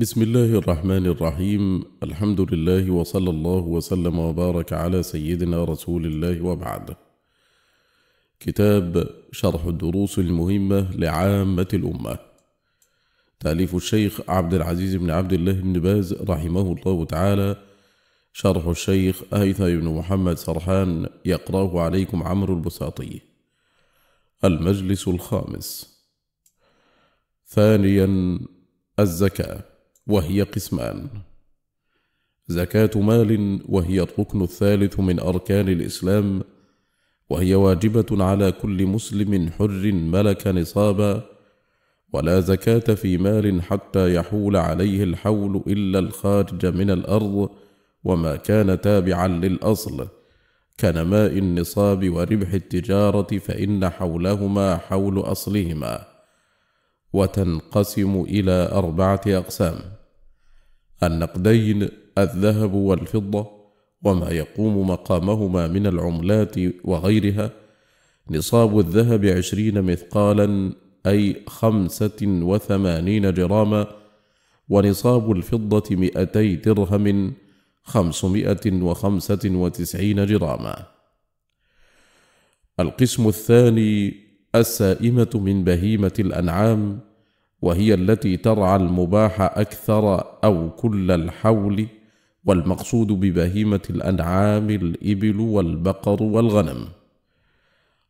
بسم الله الرحمن الرحيم الحمد لله وصلى الله وسلم وبارك على سيدنا رسول الله وبعد كتاب شرح الدروس المهمة لعامة الأمة تأليف الشيخ عبد العزيز بن عبد الله بن باز رحمه الله تعالى شرح الشيخ ايثا بن محمد سرحان يقرأه عليكم عمرو البساطي المجلس الخامس ثانيا الزكاه وهي قسمان زكاة مال وهي الركن الثالث من أركان الإسلام وهي واجبة على كل مسلم حر ملك نصابا ولا زكاة في مال حتى يحول عليه الحول إلا الخارج من الأرض وما كان تابعا للأصل كنماء النصاب وربح التجارة فإن حولهما حول أصلهما وتنقسم إلى أربعة أقسام النقدين الذهب والفضة وما يقوم مقامهما من العملات وغيرها نصاب الذهب عشرين مثقالا أي خمسة وثمانين جراما ونصاب الفضة مئتي درهم خمسمائة وخمسة وتسعين جراما القسم الثاني السائمة من بهيمة الأنعام وهي التي ترعى المباح اكثر او كل الحول والمقصود ببهيمه الانعام الابل والبقر والغنم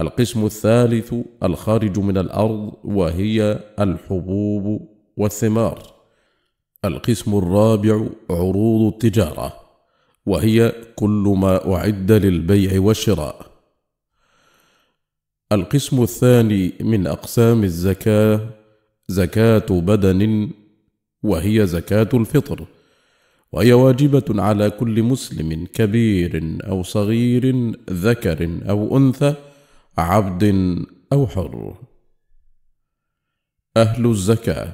القسم الثالث الخارج من الارض وهي الحبوب والثمار القسم الرابع عروض التجاره وهي كل ما اعد للبيع والشراء القسم الثاني من اقسام الزكاه زكاه بدن وهي زكاه الفطر وهي واجبه على كل مسلم كبير او صغير ذكر او انثى عبد او حر اهل الزكاه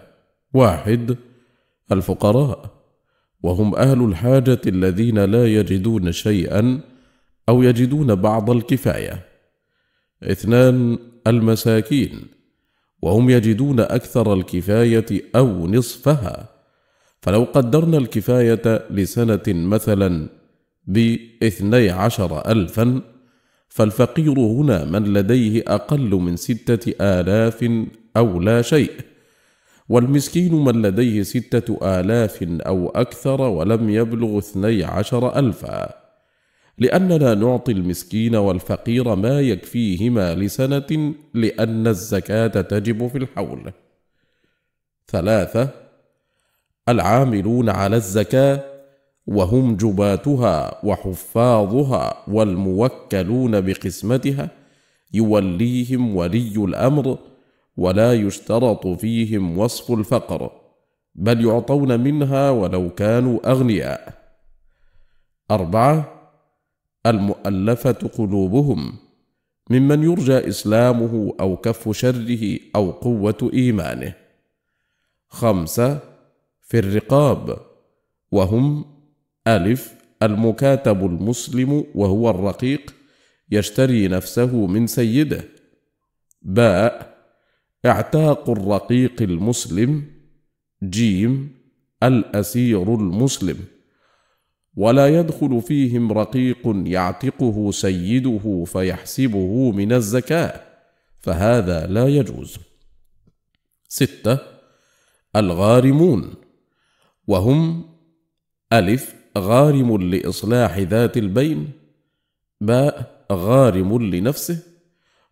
واحد الفقراء وهم اهل الحاجه الذين لا يجدون شيئا او يجدون بعض الكفايه اثنان المساكين وهم يجدون اكثر الكفايه او نصفها فلو قدرنا الكفايه لسنه مثلا باثني عشر الفا فالفقير هنا من لديه اقل من سته الاف او لا شيء والمسكين من لديه ستة آلاف أو أكثر ولم يبلغ اثني عشر ألفاً لأننا نعطي المسكين والفقير ما يكفيهما لسنة لأن الزكاة تجب في الحول. ثلاثة: العاملون على الزكاة وهم جباتها وحفاظها والموكلون بقسمتها يوليهم ولي الأمر ولا يشترط فيهم وصف الفقر بل يعطون منها ولو كانوا أغنياء. أربعة: المؤلفه قلوبهم ممن يرجى اسلامه او كف شره او قوه ايمانه خمسه في الرقاب وهم الف المكاتب المسلم وهو الرقيق يشتري نفسه من سيده باء اعتاق الرقيق المسلم جيم الاسير المسلم ولا يدخل فيهم رقيق يعتقه سيده فيحسبه من الزكاه فهذا لا يجوز سته الغارمون وهم الف غارم لاصلاح ذات البين باء غارم لنفسه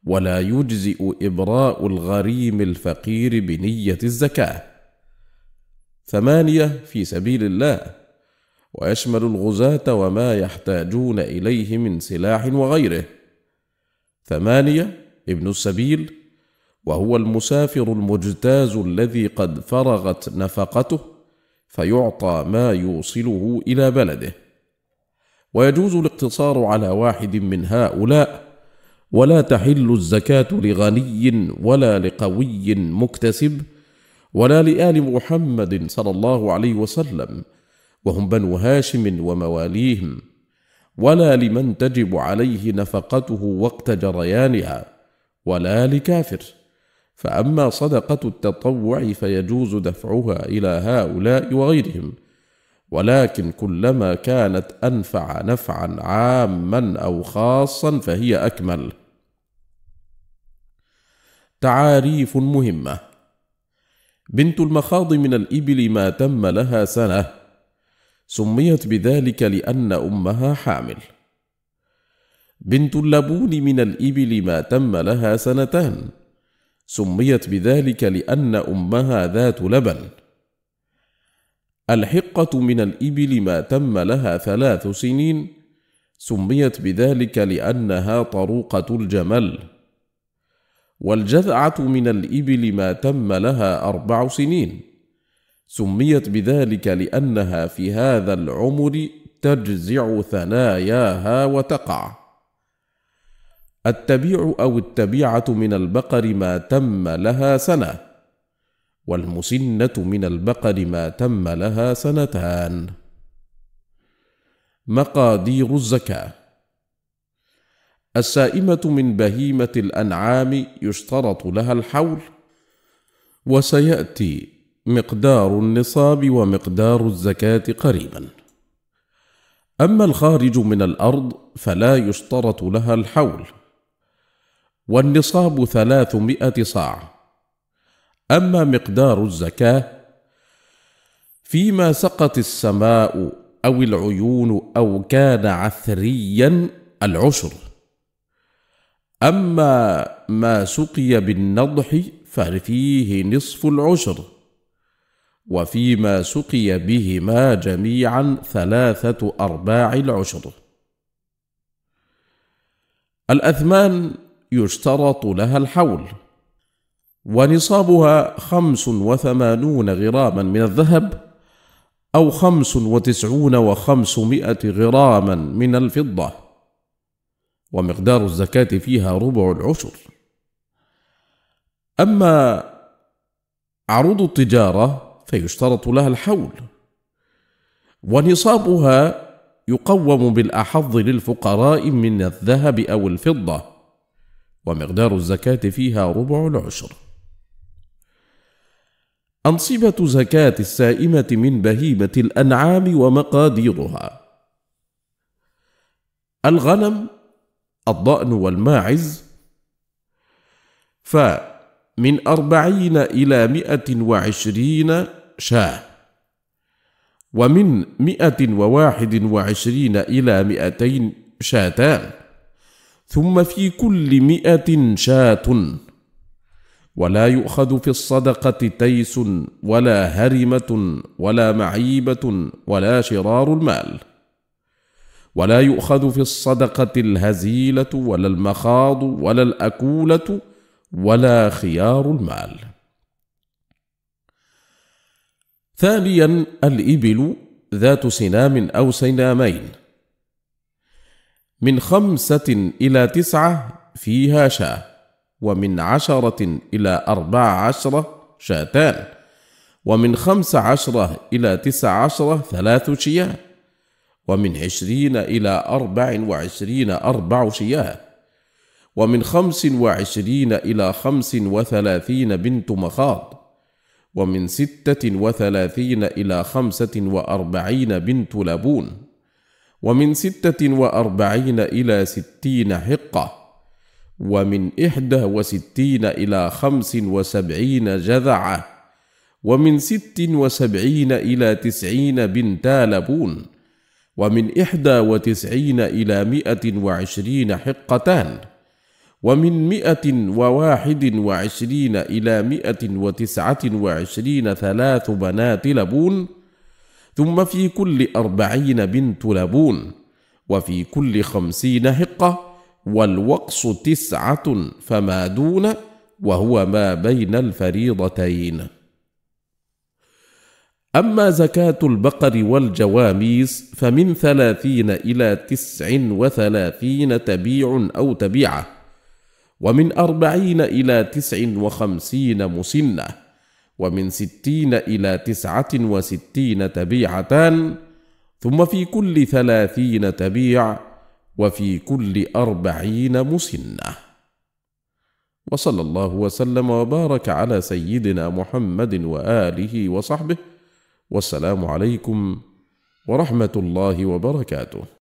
ولا يجزئ ابراء الغريم الفقير بنيه الزكاه ثمانيه في سبيل الله ويشمل الغزاة وما يحتاجون إليه من سلاح وغيره. ثمانية ابن السبيل وهو المسافر المجتاز الذي قد فرغت نفقته فيعطى ما يوصله إلى بلده. ويجوز الاقتصار على واحد من هؤلاء ولا تحل الزكاه لغني ولا لقوي مكتسب ولا لال محمد صلى الله عليه وسلم وهم بنو هاشم ومواليهم ولا لمن تجب عليه نفقته وقت جريانها ولا لكافر فاما صدقه التطوع فيجوز دفعها الى هؤلاء وغيرهم ولكن كلما كانت انفع نفعا عاما او خاصا فهي اكمل تعاريف مهمه بنت المخاض من الابل ما تم لها سنه سميت بذلك لأن أمها حامل. بنت اللبون من الإبل ما تم لها سنتان، سميت بذلك لأن أمها ذات لبن. الحقة من الإبل ما تم لها ثلاث سنين، سميت بذلك لأنها طروقة الجمل. والجذعة من الإبل ما تم لها أربع سنين. سميت بذلك لأنها في هذا العمر تجزع ثناياها وتقع. التبيع أو التبيعة من البقر ما تم لها سنة، والمسنة من البقر ما تم لها سنتان. مقادير الزكاه السائمة من بهيمة الأنعام يشترط لها الحول، وسيأتي مقدار النصاب ومقدار الزكاة قريبا أما الخارج من الأرض فلا يشترط لها الحول والنصاب ثلاثمائة صاع أما مقدار الزكاة فيما سقت السماء أو العيون أو كان عثريا العشر أما ما سقي بالنضح ففيه نصف العشر وفيما سقي بهما جميعا ثلاثة أرباع العشر. الأثمان يشترط لها الحول، ونصابها خمس وثمانون غراما من الذهب، أو خمس وتسعون وخمسمائة غراما من الفضة، ومقدار الزكاة فيها ربع العشر. أما عروض التجارة فيشترط لها الحول ونصابها يقوم بالأحظ للفقراء من الذهب أو الفضة ومقدار الزكاة فيها ربع العشر أنصبة زكاة السائمة من بهيمة الأنعام ومقاديرها الغنم الضأن والماعز فمن أربعين إلى مئة وعشرين شاه ومن مئة وواحد وعشرين إلى مئتين شاتان ثم في كل مئة شاة ولا يؤخذ في الصدقة تيس ولا هرمة ولا معيبة ولا شرار المال ولا يؤخذ في الصدقة الهزيلة ولا المخاض ولا الأكولة ولا خيار المال ثانيا الإبل ذات سنام أو سنامين من خمسة إلى تسعة فيها شاة ومن عشرة إلى أربع عشرة شاتان ومن خمس عشرة إلى تسع عشرة ثلاث شياه ومن عشرين إلى أربع وعشرين أربع شياه ومن خمس وعشرين إلى خمس وثلاثين بنت مخاض ومن ستة وثلاثين إلى خمسة وأربعين بنت لبون ومن ستة وأربعين إلى ستين حقة ومن إحدى وستين إلى خمس وسبعين جذعة ومن ست وسبعين إلى تسعين بنتا لبون ومن إحدى وتسعين إلى مئة وعشرين حقتان ومن مئة وواحد وعشرين إلى مئة وتسعة وعشرين ثلاث بنات لبون ثم في كل أربعين بنت لبون وفي كل خمسين حقة والوقص تسعة فما دون وهو ما بين الفريضتين أما زكاة البقر والجواميس فمن ثلاثين إلى تسع وثلاثين تبيع أو تبيعه ومن أربعين إلى تسع وخمسين مسنة ومن ستين إلى تسعة وستين تبيعتان ثم في كل ثلاثين تبيع وفي كل أربعين مسنة وصلى الله وسلم وبارك على سيدنا محمد وآله وصحبه والسلام عليكم ورحمة الله وبركاته